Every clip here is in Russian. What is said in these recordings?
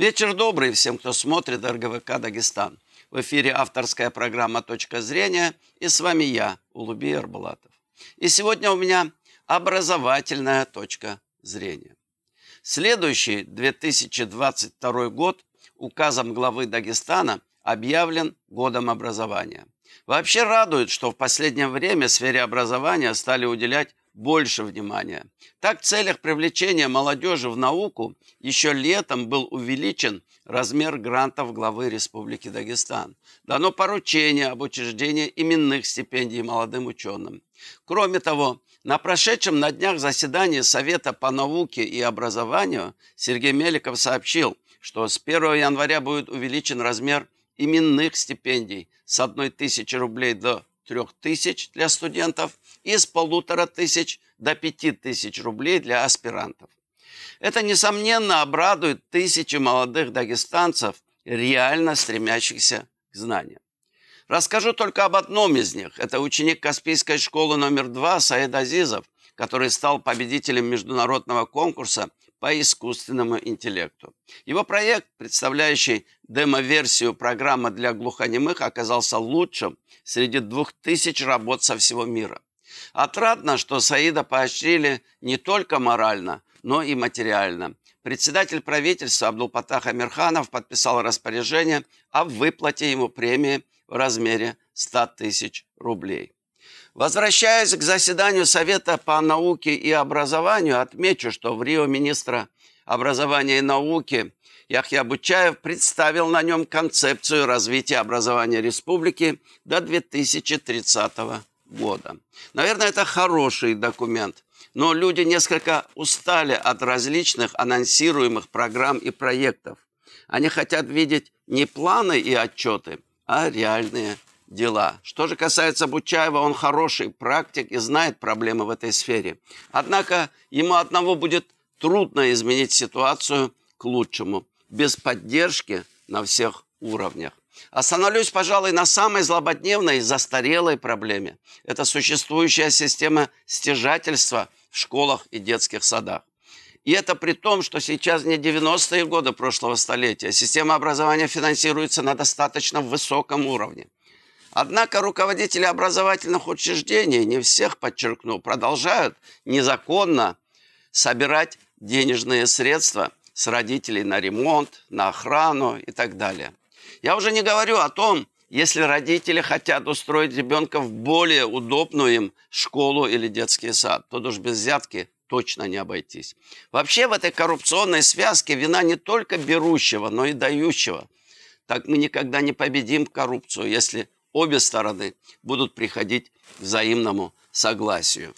Вечер добрый всем, кто смотрит РГВК «Дагестан». В эфире авторская программа «Точка зрения» и с вами я, Улуби Арбалатов. И сегодня у меня образовательная точка зрения. Следующий 2022 год указом главы Дагестана объявлен годом образования. Вообще радует, что в последнее время в сфере образования стали уделять больше внимания. Так в целях привлечения молодежи в науку еще летом был увеличен размер грантов главы Республики Дагестан. Дано поручение об учреждении именных стипендий молодым ученым. Кроме того, на прошедшем на днях заседании Совета по науке и образованию Сергей Меликов сообщил, что с 1 января будет увеличен размер именных стипендий с 1 тысячи рублей до трех тысяч для студентов и с полутора тысяч до пяти тысяч рублей для аспирантов. Это, несомненно, обрадует тысячи молодых дагестанцев, реально стремящихся к знаниям. Расскажу только об одном из них. Это ученик Каспийской школы номер два Саид Азизов, который стал победителем международного конкурса по искусственному интеллекту. Его проект, представляющий демо-версию программы для глухонемых, оказался лучшим среди двух тысяч работ со всего мира. Отрадно, что Саида поощрили не только морально, но и материально. Председатель правительства Абдулпатах Амирханов подписал распоряжение о выплате ему премии в размере 100 тысяч рублей. Возвращаясь к заседанию Совета по науке и образованию, отмечу, что в Рио министра образования и науки Яхья Бучаев представил на нем концепцию развития образования республики до 2030 года. Наверное, это хороший документ, но люди несколько устали от различных анонсируемых программ и проектов. Они хотят видеть не планы и отчеты, а реальные дела. Что же касается Бучаева, он хороший практик и знает проблемы в этой сфере. Однако ему одного будет трудно изменить ситуацию к лучшему, без поддержки на всех уровнях. Остановлюсь, пожалуй, на самой злободневной и застарелой проблеме. Это существующая система стяжательства в школах и детских садах. И это при том, что сейчас не 90-е годы прошлого столетия. Система образования финансируется на достаточно высоком уровне. Однако руководители образовательных учреждений, не всех подчеркну, продолжают незаконно собирать денежные средства с родителей на ремонт, на охрану и так далее. Я уже не говорю о том, если родители хотят устроить ребенка в более удобную им школу или детский сад, то уж без взятки точно не обойтись. Вообще в этой коррупционной связке вина не только берущего, но и дающего. Так мы никогда не победим коррупцию, если обе стороны будут приходить к взаимному согласию.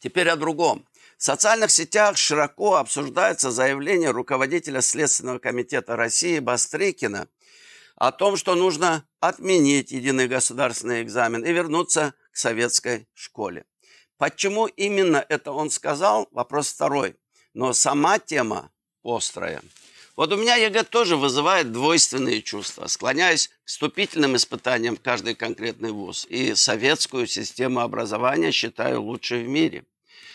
Теперь о другом. В социальных сетях широко обсуждается заявление руководителя Следственного комитета России Бастрыкина о том, что нужно отменить единый государственный экзамен и вернуться к советской школе. Почему именно это он сказал? Вопрос второй. Но сама тема острая. Вот у меня ЕГЭ тоже вызывает двойственные чувства, склоняясь к вступительным испытаниям в каждый конкретный вуз. И советскую систему образования считаю лучшей в мире.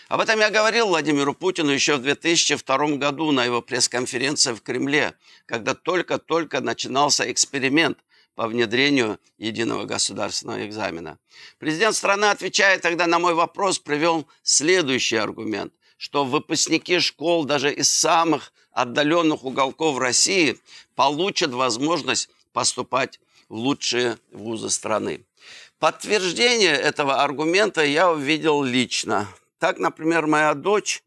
Об этом я говорил Владимиру Путину еще в 2002 году на его пресс-конференции в Кремле, когда только-только начинался эксперимент по внедрению единого государственного экзамена. Президент страны, отвечая тогда на мой вопрос, привел следующий аргумент что выпускники школ даже из самых отдаленных уголков России получат возможность поступать в лучшие вузы страны. Подтверждение этого аргумента я увидел лично. Так, например, моя дочь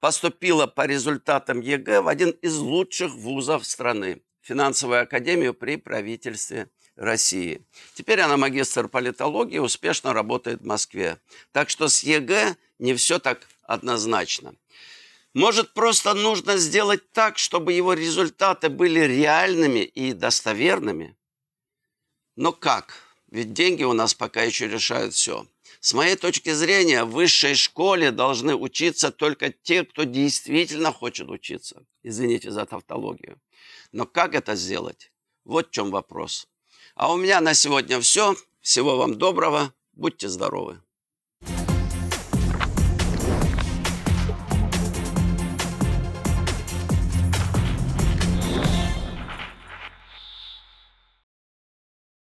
поступила по результатам ЕГЭ в один из лучших вузов страны – финансовую академию при правительстве России. Теперь она магистр политологии, успешно работает в Москве. Так что с ЕГЭ не все так однозначно. Может, просто нужно сделать так, чтобы его результаты были реальными и достоверными? Но как? Ведь деньги у нас пока еще решают все. С моей точки зрения, в высшей школе должны учиться только те, кто действительно хочет учиться. Извините за тавтологию. Но как это сделать? Вот в чем вопрос. А у меня на сегодня все. Всего вам доброго. Будьте здоровы.